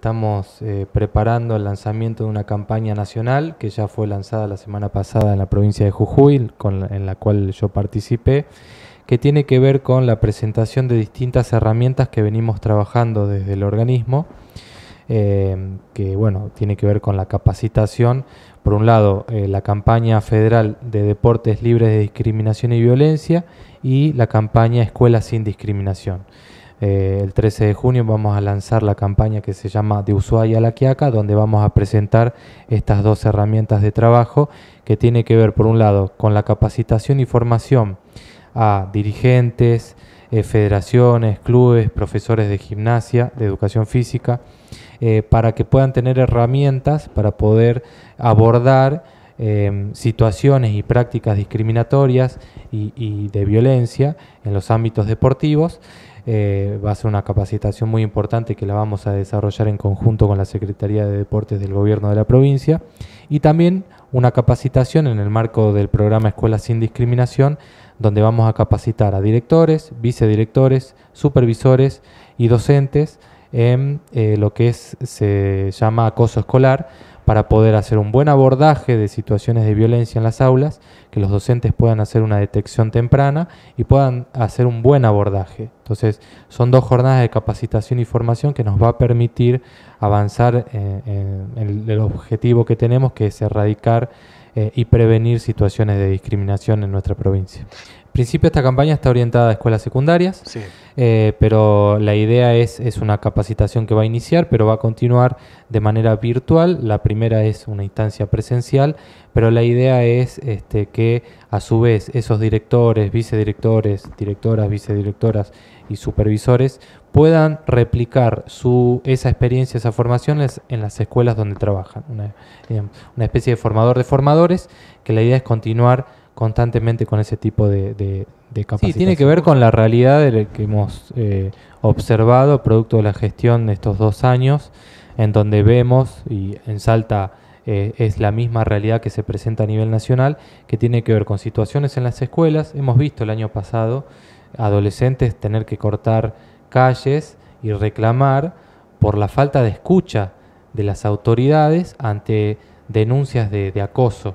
estamos eh, preparando el lanzamiento de una campaña nacional que ya fue lanzada la semana pasada en la provincia de Jujuy, en la cual yo participé, que tiene que ver con la presentación de distintas herramientas que venimos trabajando desde el organismo, eh, que bueno, tiene que ver con la capacitación, por un lado, eh, la campaña federal de deportes libres de discriminación y violencia y la campaña Escuelas sin discriminación. Eh, el 13 de junio vamos a lanzar la campaña que se llama De Ushuaia a la Quiaca, donde vamos a presentar estas dos herramientas de trabajo que tiene que ver, por un lado, con la capacitación y formación a dirigentes, eh, federaciones, clubes, profesores de gimnasia, de educación física, eh, para que puedan tener herramientas para poder abordar em, situaciones y prácticas discriminatorias y, de violencia en los ámbitos deportivos, eh, va a ser una capacitación muy importante que la vamos a desarrollar en conjunto con la Secretaría de Deportes del Gobierno de la provincia y también una capacitación en el marco del programa Escuelas sin Discriminación, donde vamos a capacitar a directores, vicedirectores, supervisores y docentes en eh, lo que se llama acoso escolar para poder hacer un buen abordaje de situaciones de violencia en las aulas, que los docentes puedan hacer una detección temprana y puedan hacer un buen abordaje. Entonces, son dos jornadas de capacitación y formación que nos va a permitir avanzar eh, en, el objetivo que tenemos, que es erradicar eh, y prevenir situaciones de discriminación en nuestra provincia principio esta campaña está orientada a escuelas secundarias, eh, pero la idea es, es una capacitación que va a iniciar, pero va a continuar de manera virtual. La primera es una instancia presencial, pero la idea es este, que a su vez esos directores, vicedirectores, directoras, vicedirectoras y supervisores puedan replicar su, esa experiencia, esas formaciones en las escuelas donde trabajan. Una, una especie de formador de formadores, que la idea es continuar constantemente con ese tipo de, de, Sí, tiene que ver con la realidad que hemos eh, observado, producto de la gestión de estos dos años, en donde vemos, y en Salta eh, es la misma realidad que se presenta a nivel nacional, que tiene que ver con situaciones en las escuelas. Hemos visto el año pasado adolescentes tener que cortar calles y reclamar por la falta de escucha de las autoridades ante denuncias de acoso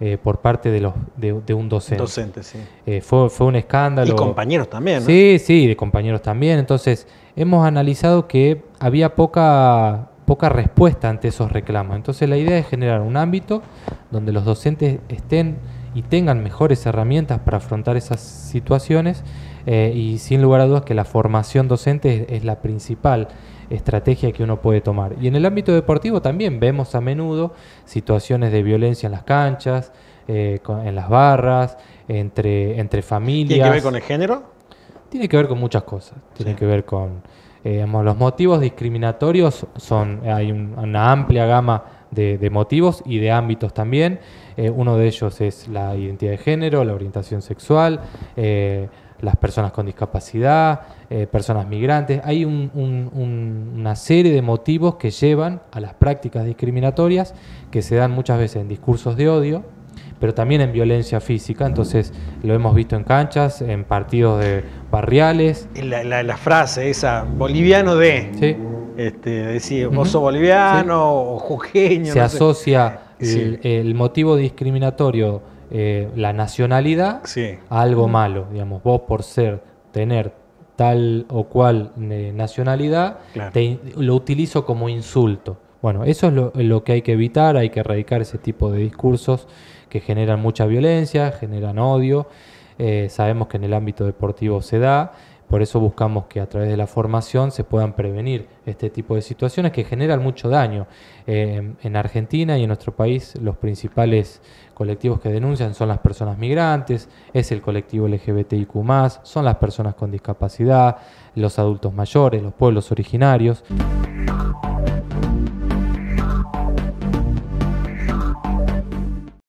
eh, por parte de, los, de, un docente. Docente, eh, fue, un escándalo. Y compañeros también. ¿no? Sí, sí, de compañeros también. Entonces, hemos analizado que había poca, poca respuesta ante esos reclamos. Entonces, la idea es generar un ámbito donde los docentes estén y tengan mejores herramientas para afrontar esas situaciones eh, y sin lugar a dudas que la formación docente es, es la principal estrategia que uno puede tomar. Y en el ámbito deportivo también vemos a menudo situaciones de violencia en las canchas, eh, en las barras, entre, entre familias. ¿Tiene que ver con el género? Tiene que ver con muchas cosas. Tiene que ver con... Eh, los motivos discriminatorios son... Hay una amplia gama de, motivos y de ámbitos también. Eh, uno de ellos es la identidad de género, la orientación sexual, eh, las personas con discapacidad, eh, personas migrantes. Hay una serie de motivos que llevan a las prácticas discriminatorias que se dan muchas veces en discursos de odio, pero también en violencia física. Entonces lo hemos visto en canchas, en partidos de barriales. La, frase esa, boliviano de... Sí. Este, decir, vos boliviano o jujeño. Se asocia el motivo discriminatorio eh, la nacionalidad algo malo. Digamos, vos por ser, tener tal o cual eh, nacionalidad, lo utilizo como insulto. Bueno, eso es lo, que hay que evitar, hay que erradicar ese tipo de discursos que generan mucha violencia, generan odio. Eh, sabemos que en el ámbito deportivo se da por eso buscamos que a través de la formación se puedan prevenir este tipo de situaciones que generan mucho daño. Eh, en Argentina y en nuestro país los principales colectivos que denuncian son las personas migrantes, es el colectivo LGBTIQ ⁇ son las personas con discapacidad, los adultos mayores, los pueblos originarios.